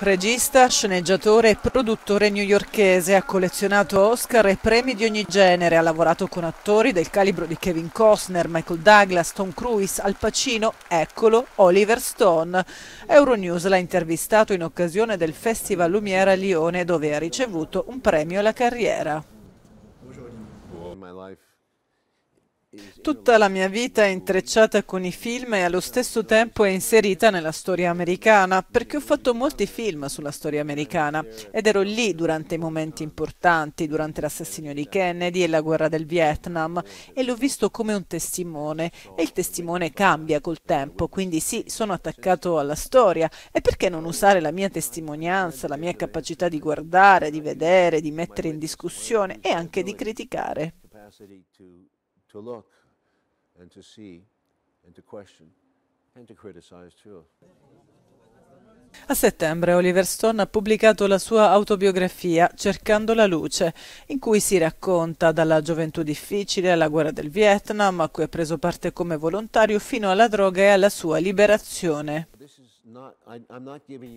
Regista, sceneggiatore e produttore newyorchese, ha collezionato Oscar e premi di ogni genere, ha lavorato con attori del calibro di Kevin Costner, Michael Douglas, Tom Cruise, Al Pacino, eccolo, Oliver Stone. Euronews l'ha intervistato in occasione del Festival Lumiere a Lione dove ha ricevuto un premio alla carriera. Tutta la mia vita è intrecciata con i film e allo stesso tempo è inserita nella storia americana, perché ho fatto molti film sulla storia americana ed ero lì durante i momenti importanti, durante l'assassinio di Kennedy e la guerra del Vietnam e l'ho visto come un testimone e il testimone cambia col tempo, quindi sì, sono attaccato alla storia e perché non usare la mia testimonianza, la mia capacità di guardare, di vedere, di mettere in discussione e anche di criticare? to look and to see and to question and to criticize too. A settembre Oliver Stone ha pubblicato la sua autobiografia Cercando la luce, in cui si racconta dalla gioventù difficile alla guerra del Vietnam, a cui ha preso parte come volontario, fino alla droga e alla sua liberazione.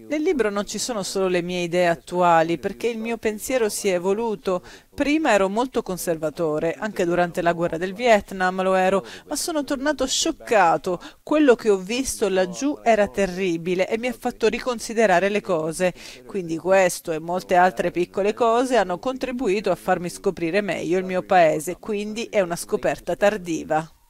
Nel libro non ci sono solo le mie idee attuali, perché il mio pensiero si è evoluto. Prima ero molto conservatore, anche durante la guerra del Vietnam lo ero, ma sono tornato scioccato. Quello che ho visto laggiù era terribile e mi ha fatto riconsiderare le cose. Quindi questo e molte altre piccole cose hanno contribuito a farmi scoprire meglio il mio paese, quindi è una scoperta tardiva.